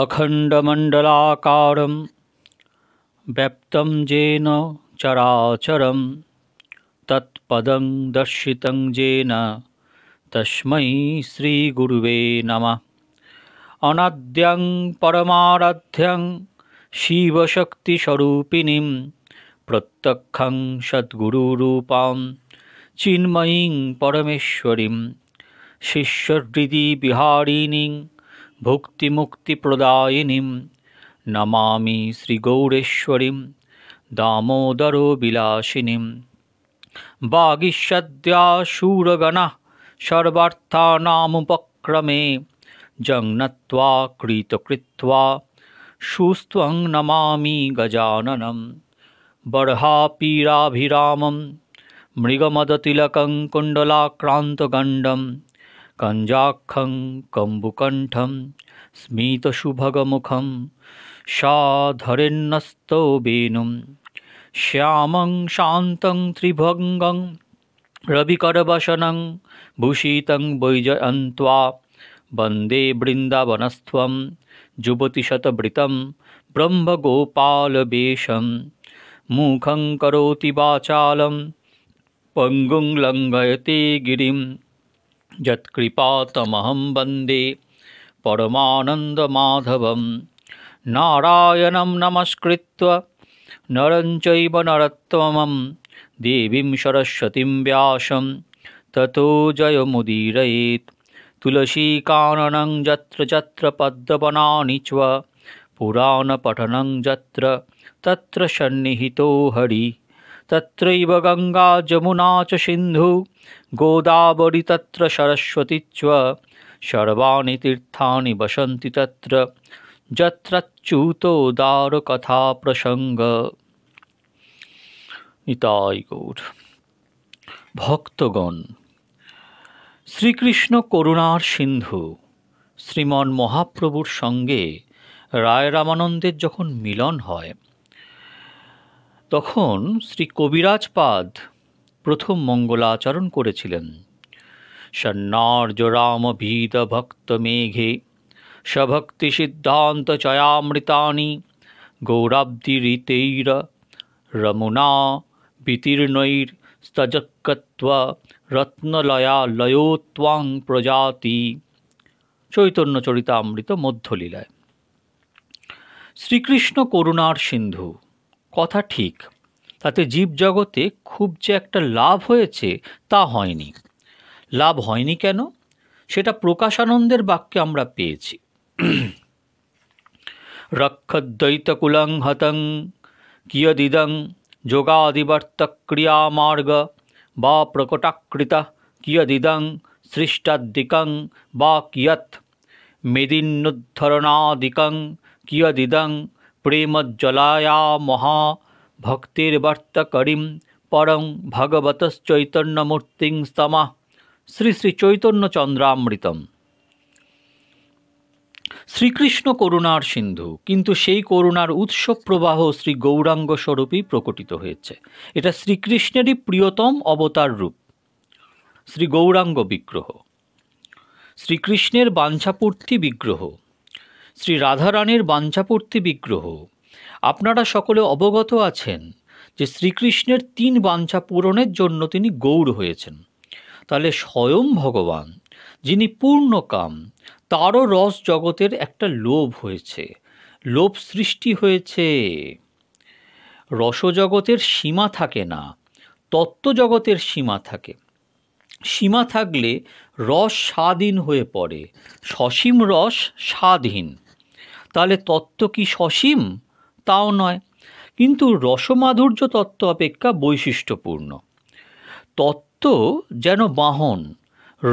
अखण्डमण्डलाकारं व्याप्तं येन चराचरं तत्पदं दर्शितं येन तस्मै श्रीगुरुवे नमः अनाद्यं परमाराध्यं शिवशक्तिस्वरूपिणीं प्रत्यक्षं सद्गुरुरूपां चिन्मयीं परमेश्वरीं शिष्यहृदि विहारिणीं ভক্তিমুক্তিপ্রদায়িনীম নমামি শ্রীগৌরেশ্বরীম দামোদর বিলাসিনীম বাগিষদ্যাসূরগণাঃ সর্বার্থানামুপক্রমে জগ্নত্বা কৃতকৃত্বা সুস্ত্বং নমামি গজাননম বর্হাপীরাভিরামম মৃগমদতিলকং কুণ্ডলাক্রান্তগণ্ডম কঞ্জাক্ষং কম্বুকণ্ঠম স্মিতশুভগমুখম সাধরেন্নস্তো বেণুম শ্যামং শান্তং ত্রিভঙ্গং রবিকরবসনং ভূষিতং বৈজয়ন্ত্বা বন্দে বৃন্দাবনস্থম যুবতিশতবৃতম ব্রহ্মগোপালবেশম মুখং করোতি বাচালম পঙ্গুং লঙ্ঘয়তে গিরিম यत्कृपातमहं वन्दे परमानन्दमाधवं नारायणं नमस्कृत्य नरं चैव नरत्वमं देवीं सरस्वतीं व्यासं ततो जयमुदीरयेत् तुलसीकाननं यत्र यत्र पद्मवनानि च पुराणपठनं यत्र तत्र सन्निहितो हरि तत्रैव गङ्गा जमुना च सिन्धु গোদাবরী তত্র সরস্বতীচ সর্বাণি তীর্থানি বসন্তি তত্র দার কথা প্রসঙ্গ নিতাই গৌর ভক্তগণ শ্রীকৃষ্ণ করুণার সিন্ধু শ্রীমন মহাপ্রভুর সঙ্গে রায় রামানন্দের যখন মিলন হয় তখন শ্রী কবিরাজপাদ প্রথম মঙ্গলাচরণ করেছিলেন সন্নার্য রাম ভীত ভক্ত মেঘে সভক্তি সিদ্ধান্ত চয়ামৃতানি গৌরাব্দিরিতৈর রমুনা বিতীর্ণৈর স্তজকত্ব রত্নলয়া লয়োত্বাং প্রজাতি চৈতন্য চরিতামৃত মধ্যলীলায় শ্রীকৃষ্ণ করুণার সিন্ধু কথা ঠিক তাতে জীবজগতে খুব যে একটা লাভ হয়েছে তা হয়নি লাভ হয়নি কেন সেটা প্রকাশানন্দের বাক্যে আমরা পেয়েছি রক্ষদ্বৈতকুলং হতং কিয়দিদং মার্গ বা প্রকটাকৃত কিয়দিদং সৃষ্টাদ্দিকং বা কিয়ত মেদিন্নুদ্ধরণাদিকং কিয়দিদং প্রেমজ্জলায়া মহা করিম পরং ভগবতশ্চৈতন্যমূর্তিং স্তমা শ্রী শ্রী চৈতন্যচন্দ্রামৃতম শ্রীকৃষ্ণ করুণার সিন্ধু কিন্তু সেই করুণার উৎস প্রবাহ শ্রী গৌরাঙ্গ স্বরূপই প্রকটিত হয়েছে এটা শ্রীকৃষ্ণেরই প্রিয়তম অবতার রূপ শ্রী গৌরাঙ্গ বিগ্রহ শ্রীকৃষ্ণের বাঞ্ছাপূর্তি বিগ্রহ শ্রী রাধারানীর বাঞ্ছাপূর্তি বিগ্রহ আপনারা সকলে অবগত আছেন যে শ্রীকৃষ্ণের তিন বাঞ্ছা পূরণের জন্য তিনি গৌর হয়েছেন তাহলে স্বয়ং ভগবান যিনি পূর্ণকাম তারও রস জগতের একটা লোভ হয়েছে লোভ সৃষ্টি হয়েছে রসজগতের সীমা থাকে না তত্ত্বজগতের সীমা থাকে সীমা থাকলে রস স্বাধীন হয়ে পড়ে সসীম রস স্বাধীন তাহলে তত্ত্ব কি সসীম তাও নয় কিন্তু রসমাধুর্য তত্ত্ব অপেক্ষা বৈশিষ্ট্যপূর্ণ তত্ত্ব যেন বাহন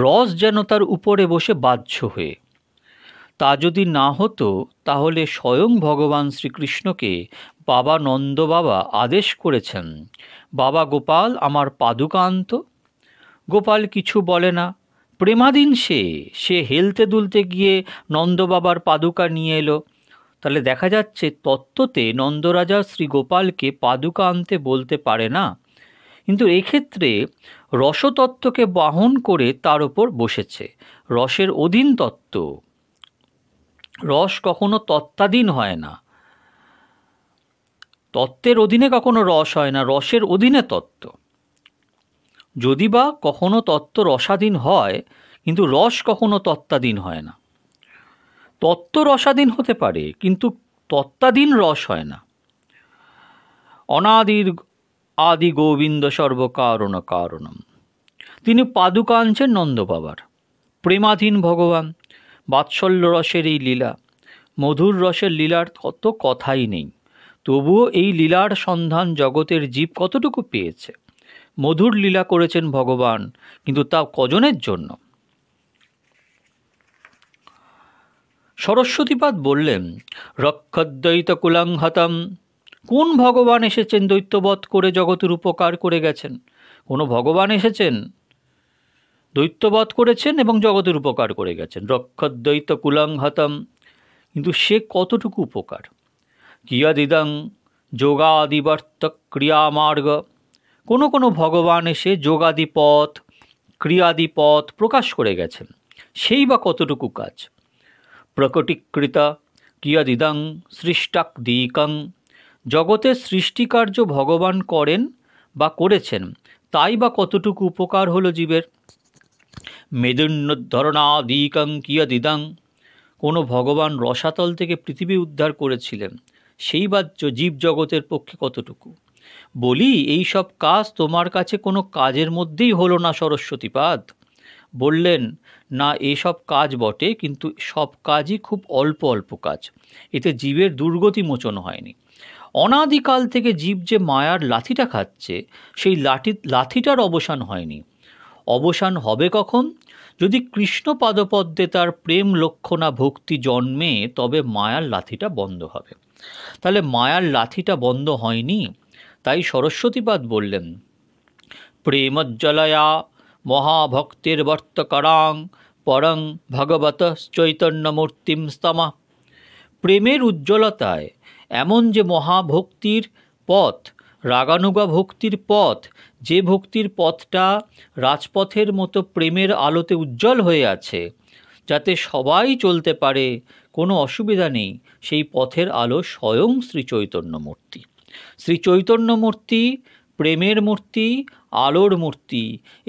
রস যেন তার উপরে বসে বাহ্য হয়ে তা যদি না হতো তাহলে স্বয়ং ভগবান শ্রীকৃষ্ণকে বাবা নন্দ বাবা আদেশ করেছেন বাবা গোপাল আমার পাদুকান্ত গোপাল কিছু বলে না প্রেমাদিন সে সে হেলতে দুলতে গিয়ে নন্দবাবার পাদুকা নিয়ে এলো তাহলে দেখা যাচ্ছে তত্ত্বতে নন্দরাজা শ্রীগোপালকে পাদুকা আনতে বলতে পারে না কিন্তু এক্ষেত্রে রসতত্ত্বকে বাহন করে তার ওপর বসেছে রসের অধীন তত্ত্ব রস কখনো তত্ত্বাধীন হয় না তত্ত্বের অধীনে কখনো রস হয় না রসের অধীনে তত্ত্ব যদি বা কখনো তত্ত্ব রসাধীন হয় কিন্তু রস কখনো তত্ত্বাধীন হয় না তত্ত্ব রসাধীন হতে পারে কিন্তু তত্ত্বাধীন রস হয় না অনাদির আদি গোবিন্দ সর্বকারণ কারণম তিনি পাদুকা আনছেন নন্দ বাবার প্রেমাধীন ভগবান বাৎসল্য রসের এই লীলা মধুর রসের লীলার কত কথাই নেই তবুও এই লীলার সন্ধান জগতের জীব কতটুকু পেয়েছে মধুর লীলা করেছেন ভগবান কিন্তু তা কজনের জন্য সরস্বতীপাদ বললেন রক্ষদ্বৈত কুলাংহতম কোন ভগবান এসেছেন দৈত্যবধ করে জগতের উপকার করে গেছেন কোনো ভগবান এসেছেন দৈত্যবধ করেছেন এবং জগতের উপকার করে গেছেন রক্ষদ্বৈত কুলাংহতম কিন্তু সে কতটুকু উপকার কিয়াদিদং যোগাদিবর্তক ক্রিয়ামার্গ কোনো কোনো ভগবান এসে যোগাদি পথ ক্রিয়াদি পথ প্রকাশ করে গেছেন সেই বা কতটুকু কাজ প্রকটিকৃতা কিয়দিদাং সৃষ্টাক দিকং জগতের সৃষ্টিকার্য ভগবান করেন বা করেছেন তাই বা কতটুকু উপকার হলো জীবের মেদুন্নধরণাদিকং কিয়দিদাং কোনো ভগবান রসাতল থেকে পৃথিবী উদ্ধার করেছিলেন সেই বাহ্য জীব জগতের পক্ষে কতটুকু বলি এই সব কাজ তোমার কাছে কোনো কাজের মধ্যেই হলো না সরস্বতীপাদ বললেন না এসব কাজ বটে কিন্তু সব কাজই খুব অল্প অল্প কাজ এতে জীবের দুর্গতি মোচন হয়নি অনাদিকাল থেকে জীব যে মায়ার লাথিটা খাচ্ছে সেই লাঠি লাথিটার অবসান হয়নি অবসান হবে কখন যদি কৃষ্ণ পাদপদ্মে তার প্রেম লক্ষণা ভক্তি জন্মে তবে মায়ার লাথিটা বন্ধ হবে তাহলে মায়ার লাথিটা বন্ধ হয়নি তাই সরস্বতীপাদ বললেন প্রেমজ্জলয়া মহাভক্তির্বর্তকরাং পরং ভগবত চৈতন্যমূর্তিম স্তমা প্রেমের উজ্জ্বলতায় এমন যে মহাভক্তির পথ রাগানুগা ভক্তির পথ যে ভক্তির পথটা রাজপথের মতো প্রেমের আলোতে উজ্জ্বল হয়ে আছে যাতে সবাই চলতে পারে কোনো অসুবিধা নেই সেই পথের আলো স্বয়ং শ্রী চৈতন্যমূর্তি শ্রী চৈতন্যমূর্তি প্রেমের মূর্তি আলোর মূর্তি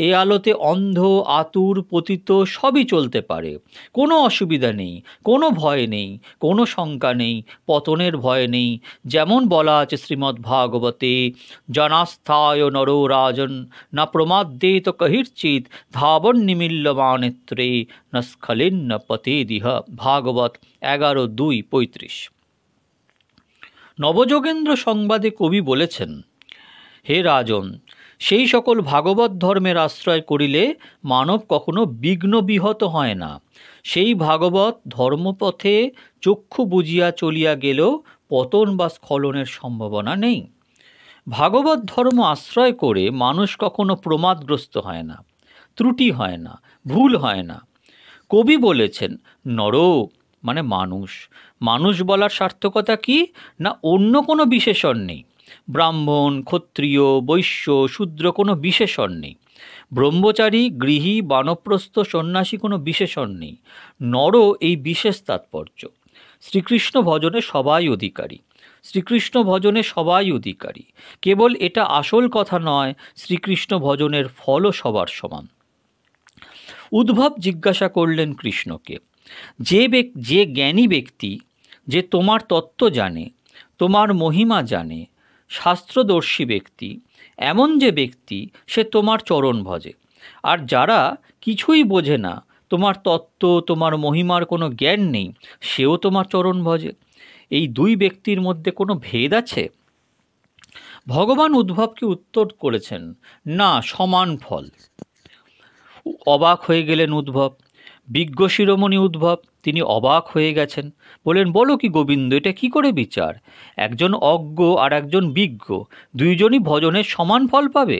এ আলোতে অন্ধ আতুর পতিত সবই চলতে পারে কোনো অসুবিধা নেই কোনো ভয় নেই কোনো শঙ্কা নেই পতনের ভয় নেই যেমন বলা আছে শ্রীমদ্ ভাগবতে জনাস্থায় নর রাজন না প্রমাদ্যে তো কহির্চিত ধাবন নিমিল্যমান মানেত্রে না স্খলিন না পতে দিহ ভাগবত এগারো দুই পঁয়ত্রিশ নবযোগেন্দ্র সংবাদে কবি বলেছেন হে রাজন সেই সকল ভাগবত ধর্মের আশ্রয় করিলে মানব কখনো বিঘ্ন বিহত হয় না সেই ভাগবত ধর্মপথে চক্ষু বুঝিয়া চলিয়া গেলেও পতন বা স্খলনের সম্ভাবনা নেই ভাগবত ধর্ম আশ্রয় করে মানুষ কখনো প্রমাদগ্রস্ত হয় না ত্রুটি হয় না ভুল হয় না কবি বলেছেন নর মানে মানুষ মানুষ বলার সার্থকতা কি না অন্য কোনো বিশেষণ নেই ব্রাহ্মণ ক্ষত্রিয় বৈশ্য শূদ্র কোনো বিশেষণ নেই ব্রহ্মচারী গৃহী বানপ্রস্থ সন্ন্যাসী কোনো বিশেষণ নেই নর এই বিশেষ তাৎপর্য শ্রীকৃষ্ণ ভজনে সবাই অধিকারী শ্রীকৃষ্ণ ভজনে সবাই অধিকারী কেবল এটা আসল কথা নয় শ্রীকৃষ্ণ ভজনের ফলও সবার সমান উদ্ভব জিজ্ঞাসা করলেন কৃষ্ণকে যে যে জ্ঞানী ব্যক্তি যে তোমার তত্ত্ব জানে তোমার মহিমা জানে শাস্ত্রদর্শী ব্যক্তি এমন যে ব্যক্তি সে তোমার চরণ ভজে আর যারা কিছুই বোঝে না তোমার তত্ত্ব তোমার মহিমার কোনো জ্ঞান নেই সেও তোমার চরণ ভজে এই দুই ব্যক্তির মধ্যে কোনো ভেদ আছে ভগবান উদ্ভবকে উত্তর করেছেন না সমান ফল অবাক হয়ে গেলেন উদ্ভব বিজ্ঞ শিরোমণি উদ্ভব তিনি অবাক হয়ে গেছেন বলেন বলো কি গোবিন্দ এটা কি করে বিচার একজন অজ্ঞ আর একজন বিজ্ঞ দুইজনই ভজনের সমান ফল পাবে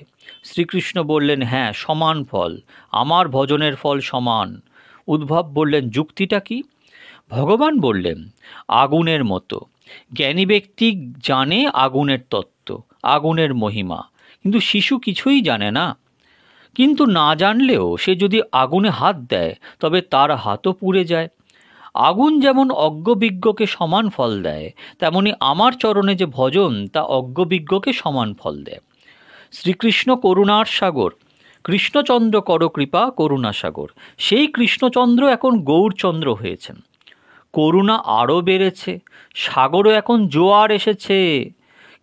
শ্রীকৃষ্ণ বললেন হ্যাঁ সমান ফল আমার ভজনের ফল সমান উদ্ভব বললেন যুক্তিটা কি ভগবান বললেন আগুনের মতো জ্ঞানী ব্যক্তি জানে আগুনের তত্ত্ব আগুনের মহিমা কিন্তু শিশু কিছুই জানে না কিন্তু না জানলেও সে যদি আগুনে হাত দেয় তবে তার হাতও পুড়ে যায় আগুন যেমন অজ্ঞবিজ্ঞকে সমান ফল দেয় তেমনি আমার চরণে যে ভজন তা অজ্ঞবিজ্ঞকে সমান ফল দেয় শ্রীকৃষ্ণ করুণার সাগর কৃষ্ণচন্দ্র করকৃপা করুণাসাগর সেই কৃষ্ণচন্দ্র এখন গৌরচন্দ্র হয়েছেন করুণা আরও বেড়েছে সাগরও এখন জোয়ার এসেছে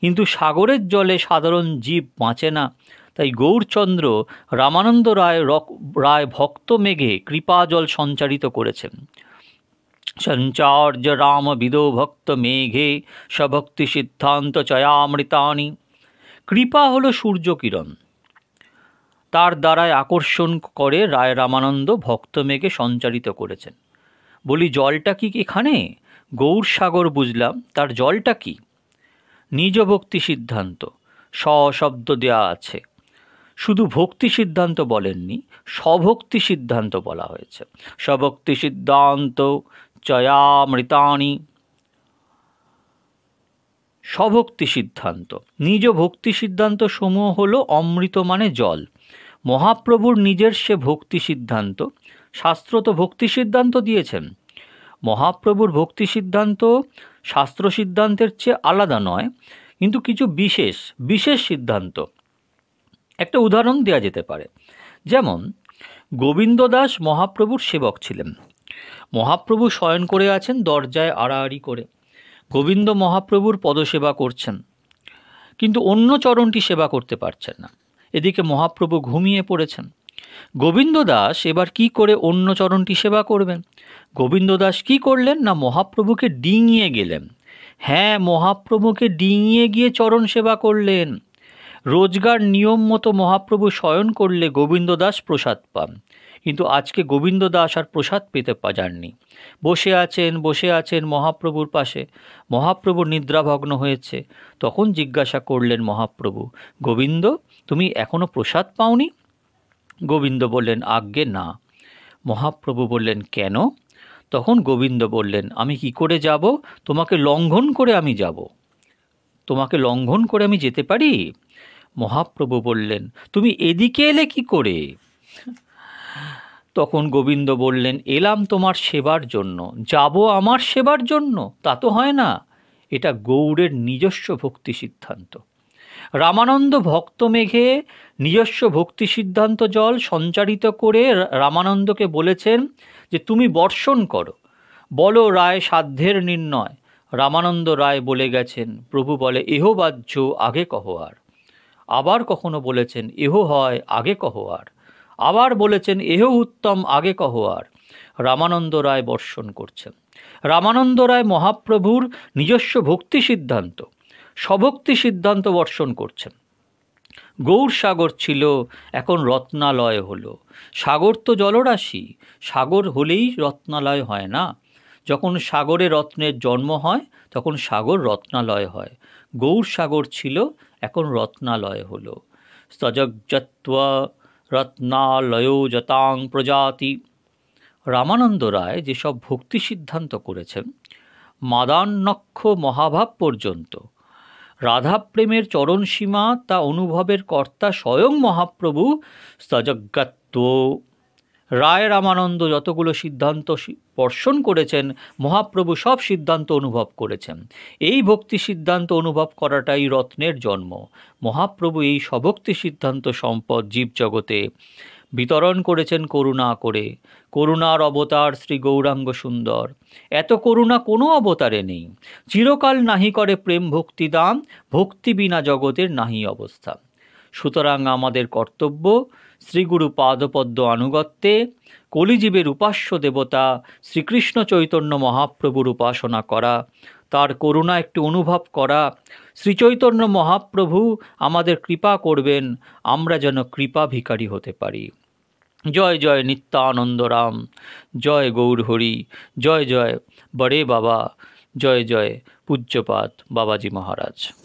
কিন্তু সাগরের জলে সাধারণ জীব বাঁচে না তাই গৌরচন্দ্র রামানন্দ রায় রক রায় ভক্ত মেঘে কৃপাজল সঞ্চারিত করেছেন সঞ্চার্য রাম বিদো ভক্ত মেঘে স্বভক্তি সিদ্ধান্ত চয়ামৃতানি কৃপা হল সূর্যকিরণ তার দ্বারায় আকর্ষণ করে রায় রামানন্দ ভক্ত মেঘে সঞ্চারিত করেছেন বলি জলটা কি এখানে গৌর সাগর বুঝলাম তার জলটা কি নিজ ভক্তি সিদ্ধান্ত স্বশব্দ দেয়া আছে শুধু ভক্তি সিদ্ধান্ত বলেননি স্বভক্তি সিদ্ধান্ত বলা হয়েছে স্বভক্তি সিদ্ধান্ত চয়ামৃতানি স্বভক্তি সিদ্ধান্ত নিজ ভক্তি সিদ্ধান্ত সমূহ হল অমৃত মানে জল মহাপ্রভুর নিজের সে ভক্তি সিদ্ধান্ত শাস্ত্র তো ভক্তি সিদ্ধান্ত দিয়েছেন মহাপ্রভুর ভক্তি সিদ্ধান্ত শাস্ত্র সিদ্ধান্তের চেয়ে আলাদা নয় কিন্তু কিছু বিশেষ বিশেষ সিদ্ধান্ত একটা উদাহরণ দেওয়া যেতে পারে যেমন গোবিন্দ দাস মহাপ্রভুর সেবক ছিলেন মহাপ্রভু শয়ন করে আছেন দরজায় আড়াআড়ি করে গোবিন্দ মহাপ্রভুর পদসেবা করছেন কিন্তু অন্য চরণটি সেবা করতে পারছেন না এদিকে মহাপ্রভু ঘুমিয়ে পড়েছেন গোবিন্দ দাস এবার কি করে অন্য চরণটি সেবা করবেন গোবিন্দ দাস কি করলেন না মহাপ্রভুকে ডিঙিয়ে গেলেন হ্যাঁ মহাপ্রভুকে ডিঙিয়ে গিয়ে চরণ সেবা করলেন রোজগার নিয়ম মতো মহাপ্রভু শয়ন করলে গোবিন্দ দাস প্রসাদ পান কিন্তু আজকে গোবিন্দ দাস আর প্রসাদ পেতে যাননি বসে আছেন বসে আছেন মহাপ্রভুর পাশে মহাপ্রভুর নিদ্রাভগ্ন হয়েছে তখন জিজ্ঞাসা করলেন মহাপ্রভু গোবিন্দ তুমি এখনও প্রসাদ পাওনি গোবিন্দ বললেন আজ্ঞে না মহাপ্রভু বললেন কেন তখন গোবিন্দ বললেন আমি কি করে যাব তোমাকে লঙ্ঘন করে আমি যাব তোমাকে লঙ্ঘন করে আমি যেতে পারি মহাপ্রভু বললেন তুমি এদিকে এলে কি করে তখন গোবিন্দ বললেন এলাম তোমার সেবার জন্য যাব আমার সেবার জন্য তা তো হয় না এটা গৌড়ের নিজস্ব ভক্তি সিদ্ধান্ত রামানন্দ ভক্ত মেঘে নিজস্ব ভক্তি সিদ্ধান্ত জল সঞ্চারিত করে রামানন্দকে বলেছেন যে তুমি বর্ষণ করো বলো রায় সাধ্যের নির্ণয় রামানন্দ রায় বলে গেছেন প্রভু বলে এহ আগে কহ আর আবার কখনো বলেছেন এহ হয় আগে কহ আর আবার বলেছেন এহ উত্তম আগে কহ আর রামানন্দ রায় বর্ষণ করছেন রামানন্দ রায় মহাপ্রভুর নিজস্ব ভক্তি সিদ্ধান্ত স্বভক্তি সিদ্ধান্ত বর্ষণ করছেন গৌর সাগর ছিল এখন রত্নালয় হলো সাগর তো জলরাশি সাগর হলেই রত্নালয় হয় না যখন সাগরে রত্নের জন্ম হয় তখন সাগর রত্নালয় হয় গৌর সাগর ছিল এখন রত্নালয় হল স্তজজ্জত্ব রত্নালয় যতাং প্রজাতি রামানন্দ রায় যেসব ভক্তি সিদ্ধান্ত করেছেন মাদান্নক্ষ মহাভাব পর্যন্ত রাধাপ্রেমের চরণসীমা তা অনুভবের কর্তা স্বয়ং মহাপ্রভু স্তজজ্ঞাত্ম রায় রামানন্দ যতগুলো সিদ্ধান্ত স্পর্শন করেছেন মহাপ্রভু সব সিদ্ধান্ত অনুভব করেছেন এই ভক্তি সিদ্ধান্ত অনুভব করাটাই রত্নের জন্ম মহাপ্রভু এই স্বভক্তি সিদ্ধান্ত সম্পদ জীবজগতে বিতরণ করেছেন করুণা করে করুণার অবতার শ্রী গৌরাঙ্গ সুন্দর এত করুণা কোনো অবতারে নেই চিরকাল নাহি করে প্রেম ভক্তি দাম ভক্তি বিনা জগতের নাহি অবস্থা সুতরাং আমাদের কর্তব্য শ্রীগুরু পাদপদ্ম আনুগত্যে কলিজীবের উপাস্য দেবতা শ্রীকৃষ্ণ চৈতন্য মহাপ্রভুর উপাসনা করা তার করুণা একটু অনুভব করা শ্রীচৈতন্য মহাপ্রভু আমাদের কৃপা করবেন আমরা যেন কৃপা ভিকারী হতে পারি জয় জয় নিত্যানন্দ রাম জয় গৌরহরি জয় জয় বড়ে বাবা জয় জয় পূজ্যপাত বাবাজি মহারাজ